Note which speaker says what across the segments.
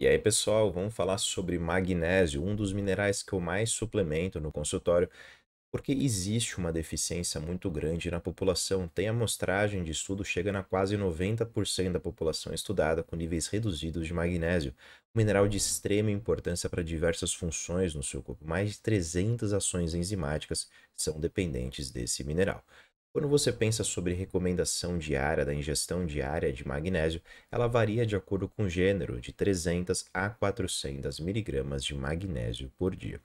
Speaker 1: E aí, pessoal, vamos falar sobre magnésio, um dos minerais que eu mais suplemento no consultório, porque existe uma deficiência muito grande na população. Tem amostragem de estudo chega a quase 90% da população estudada com níveis reduzidos de magnésio, um mineral de extrema importância para diversas funções no seu corpo. Mais de 300 ações enzimáticas são dependentes desse mineral. Quando você pensa sobre recomendação diária da ingestão diária de magnésio, ela varia de acordo com o gênero, de 300 a 400 miligramas de magnésio por dia.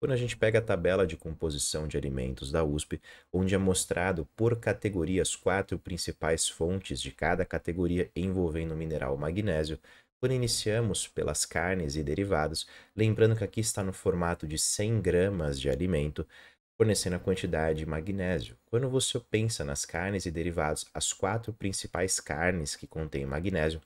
Speaker 1: Quando a gente pega a tabela de composição de alimentos da USP, onde é mostrado por categorias quatro principais fontes de cada categoria envolvendo o mineral magnésio, quando iniciamos pelas carnes e derivados, lembrando que aqui está no formato de 100 gramas de alimento, fornecendo a quantidade de magnésio. Quando você pensa nas carnes e derivados, as quatro principais carnes que contêm magnésio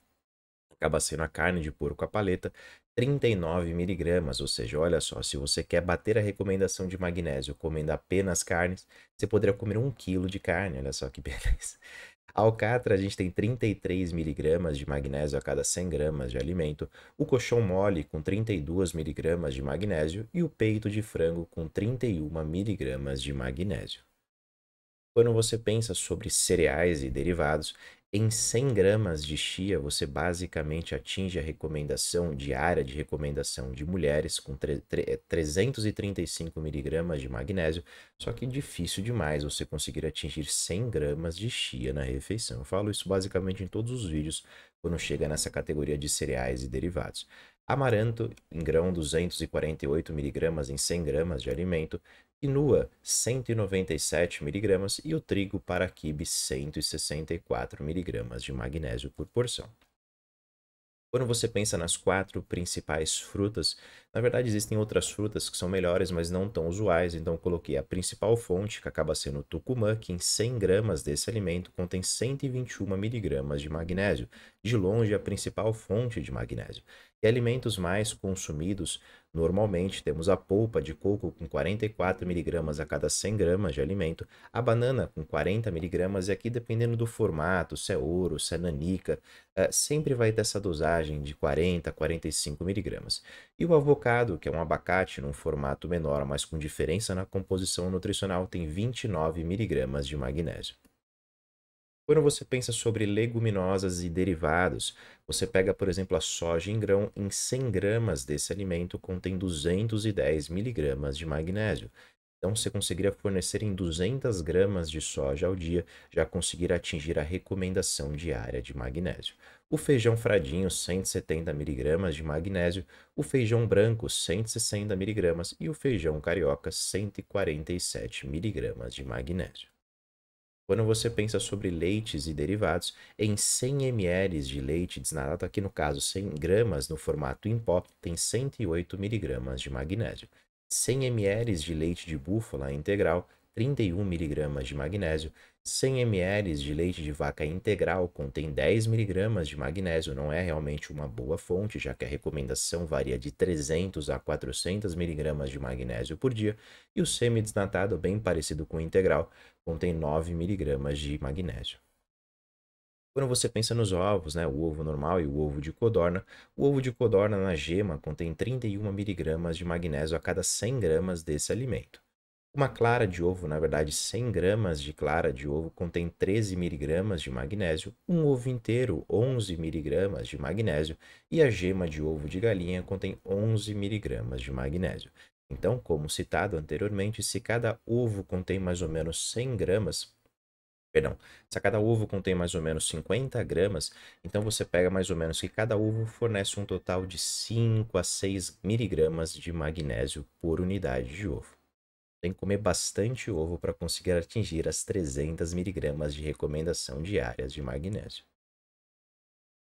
Speaker 1: acaba sendo a carne de porco à paleta, 39 miligramas, ou seja, olha só, se você quer bater a recomendação de magnésio comendo apenas carnes, você poderia comer um quilo de carne, olha só que beleza. Alcatra, a gente tem 33 miligramas de magnésio a cada 100 gramas de alimento, o colchão mole com 32 miligramas de magnésio e o peito de frango com 31 miligramas de magnésio. Quando você pensa sobre cereais e derivados, em 100 gramas de chia, você basicamente atinge a recomendação diária de recomendação de mulheres com 335 eh, miligramas de magnésio, só que difícil demais você conseguir atingir 100 gramas de chia na refeição. Eu falo isso basicamente em todos os vídeos quando chega nessa categoria de cereais e derivados amaranto em grão 248 mg em 100 gramas de alimento, quinua 197 mg e o trigo paraquibe 164 mg de magnésio por porção. Quando você pensa nas quatro principais frutas, na verdade existem outras frutas que são melhores, mas não tão usuais, então coloquei a principal fonte, que acaba sendo o tucumã, que em 100 gramas desse alimento contém 121 mg de magnésio, de longe a principal fonte de magnésio. E alimentos mais consumidos, normalmente temos a polpa de coco com 44 mg a cada 100 gramas de alimento, a banana com 40 mg, e aqui dependendo do formato, se é ouro, se é nanica, eh, sempre vai ter essa dosagem de 40 a 45 mg. E o avocado, que é um abacate num formato menor, mas com diferença na composição nutricional, tem 29 mg de magnésio. Quando você pensa sobre leguminosas e derivados, você pega, por exemplo, a soja em grão, em 100 gramas desse alimento contém 210 miligramas de magnésio. Então, você conseguiria fornecer em 200 gramas de soja ao dia, já conseguir atingir a recomendação diária de magnésio. O feijão fradinho, 170 miligramas de magnésio, o feijão branco, 160 miligramas e o feijão carioca, 147 miligramas de magnésio. Quando você pensa sobre leites e derivados, em 100 ml de leite desnatado, aqui no caso 100 gramas no formato em pó, tem 108 miligramas de magnésio. 100 ml de leite de búfala integral 31 mg de magnésio. 100 ml de leite de vaca integral contém 10 mg de magnésio, não é realmente uma boa fonte, já que a recomendação varia de 300 a 400 mg de magnésio por dia, e o semi-desnatado, bem parecido com o integral, contém 9 mg de magnésio. Quando você pensa nos ovos, né, o ovo normal e o ovo de codorna, o ovo de codorna na gema contém 31 mg de magnésio a cada 100 gramas desse alimento. Uma clara de ovo, na verdade 100 gramas de clara de ovo contém 13 miligramas de magnésio, um ovo inteiro 11 miligramas de magnésio e a gema de ovo de galinha contém 11 miligramas de magnésio. Então, como citado anteriormente, se cada ovo contém mais ou menos 100 gramas, perdão, se cada ovo contém mais ou menos 50 gramas, então você pega mais ou menos que cada ovo fornece um total de 5 a 6 miligramas de magnésio por unidade de ovo. Tem que comer bastante ovo para conseguir atingir as 300 miligramas de recomendação diárias de magnésio.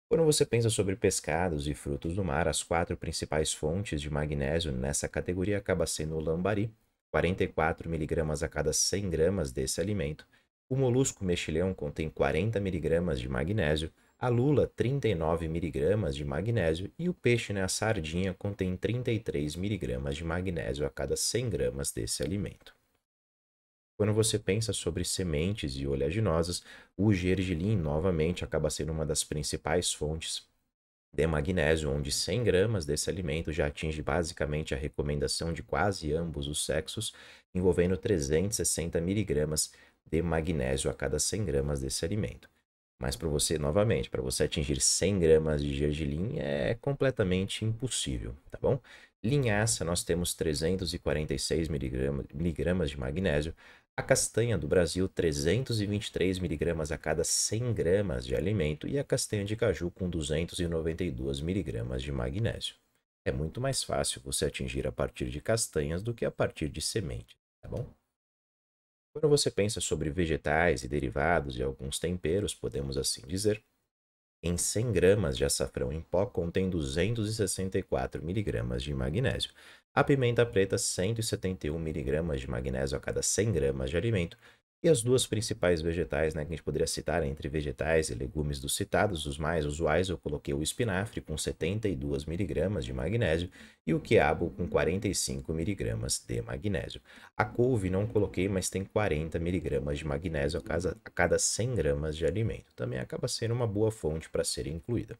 Speaker 1: Quando você pensa sobre pescados e frutos do mar, as quatro principais fontes de magnésio nessa categoria acaba sendo o lambari, 44 miligramas a cada 100 gramas desse alimento. O molusco mexilhão contém 40 miligramas de magnésio, a lula, 39 miligramas de magnésio e o peixe, né, a sardinha, contém 33 miligramas de magnésio a cada 100 gramas desse alimento. Quando você pensa sobre sementes e oleaginosas, o gergelim novamente acaba sendo uma das principais fontes de magnésio, onde 100 gramas desse alimento já atinge basicamente a recomendação de quase ambos os sexos, envolvendo 360 miligramas de magnésio a cada 100 gramas desse alimento. Mas para você, novamente, para você atingir 100 gramas de gergelim é completamente impossível, tá bom? Linhaça, nós temos 346 miligramas, miligramas de magnésio. A castanha do Brasil, 323 miligramas a cada 100 gramas de alimento. E a castanha de caju, com 292 miligramas de magnésio. É muito mais fácil você atingir a partir de castanhas do que a partir de semente, tá bom? Quando você pensa sobre vegetais e derivados e alguns temperos, podemos assim dizer, em 100 gramas de açafrão em pó contém 264 miligramas de magnésio. A pimenta preta, 171 miligramas de magnésio a cada 100 gramas de alimento. E as duas principais vegetais né, que a gente poderia citar entre vegetais e legumes dos citados, os mais usuais, eu coloquei o espinafre com 72 mg de magnésio e o quiabo com 45 mg de magnésio. A couve não coloquei, mas tem 40 mg de magnésio a cada, a cada 100 gramas de alimento. Também acaba sendo uma boa fonte para ser incluída.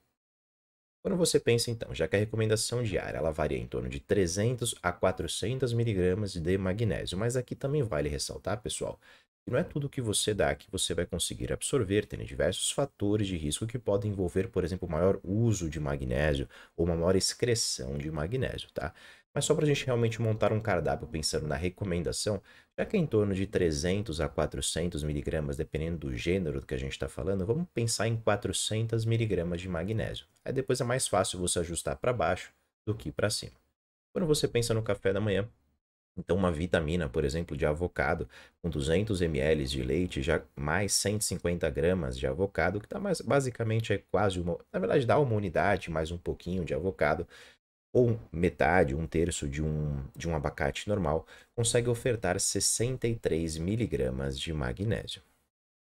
Speaker 1: Quando você pensa, então, já que a recomendação diária ela varia em torno de 300 a 400 miligramas de magnésio, mas aqui também vale ressaltar, pessoal, e não é tudo que você dá que você vai conseguir absorver, tem diversos fatores de risco que podem envolver, por exemplo, maior uso de magnésio ou uma maior excreção de magnésio, tá? Mas só para a gente realmente montar um cardápio pensando na recomendação, já que é em torno de 300 a 400 miligramas, dependendo do gênero do que a gente está falando, vamos pensar em 400 miligramas de magnésio. Aí depois é mais fácil você ajustar para baixo do que para cima. Quando você pensa no café da manhã, então, uma vitamina, por exemplo, de avocado, com 200 ml de leite, já mais 150 gramas de avocado, que dá tá mais, basicamente é quase uma. Na verdade, dá uma unidade, mais um pouquinho de avocado, ou metade, um terço de um, de um abacate normal, consegue ofertar 63 miligramas de magnésio.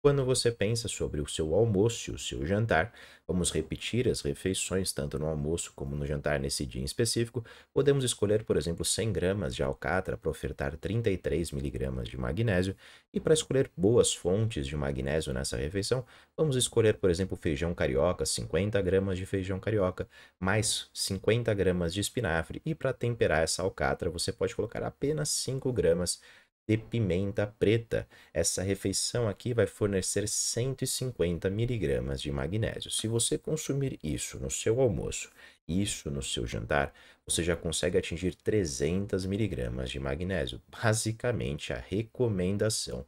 Speaker 1: Quando você pensa sobre o seu almoço e o seu jantar, vamos repetir as refeições tanto no almoço como no jantar nesse dia em específico. Podemos escolher, por exemplo, 100 gramas de alcatra para ofertar 33 miligramas de magnésio. E para escolher boas fontes de magnésio nessa refeição, vamos escolher, por exemplo, feijão carioca, 50 gramas de feijão carioca, mais 50 gramas de espinafre. E para temperar essa alcatra, você pode colocar apenas 5 gramas de pimenta preta. Essa refeição aqui vai fornecer 150 miligramas de magnésio. Se você consumir isso no seu almoço, isso no seu jantar, você já consegue atingir 300 miligramas de magnésio. Basicamente, a recomendação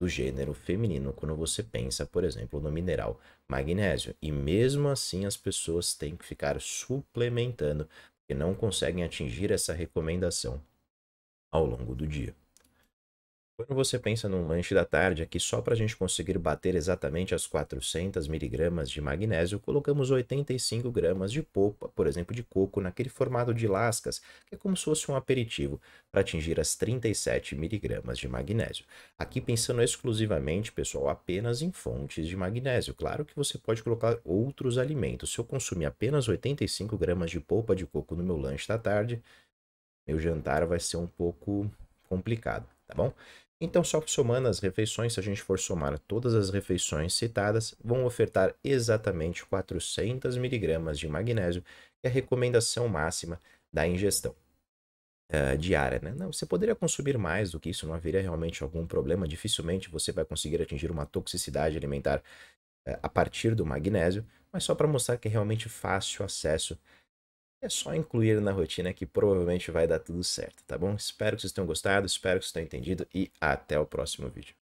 Speaker 1: do gênero feminino quando você pensa, por exemplo, no mineral magnésio. E mesmo assim, as pessoas têm que ficar suplementando, porque não conseguem atingir essa recomendação ao longo do dia. Quando você pensa num lanche da tarde, aqui só para a gente conseguir bater exatamente as 400 miligramas de magnésio, colocamos 85 gramas de polpa, por exemplo, de coco, naquele formato de lascas, que é como se fosse um aperitivo, para atingir as 37 miligramas de magnésio. Aqui pensando exclusivamente, pessoal, apenas em fontes de magnésio. Claro que você pode colocar outros alimentos. Se eu consumir apenas 85 gramas de polpa de coco no meu lanche da tarde, meu jantar vai ser um pouco complicado, tá bom? Então, só somando as refeições, se a gente for somar todas as refeições citadas, vão ofertar exatamente 400 mg de magnésio, que é a recomendação máxima da ingestão uh, diária. Né? Não, você poderia consumir mais do que isso, não haveria realmente algum problema. Dificilmente você vai conseguir atingir uma toxicidade alimentar uh, a partir do magnésio, mas só para mostrar que é realmente fácil acesso é só incluir na rotina que provavelmente vai dar tudo certo, tá bom? Espero que vocês tenham gostado, espero que vocês tenham entendido e até o próximo vídeo.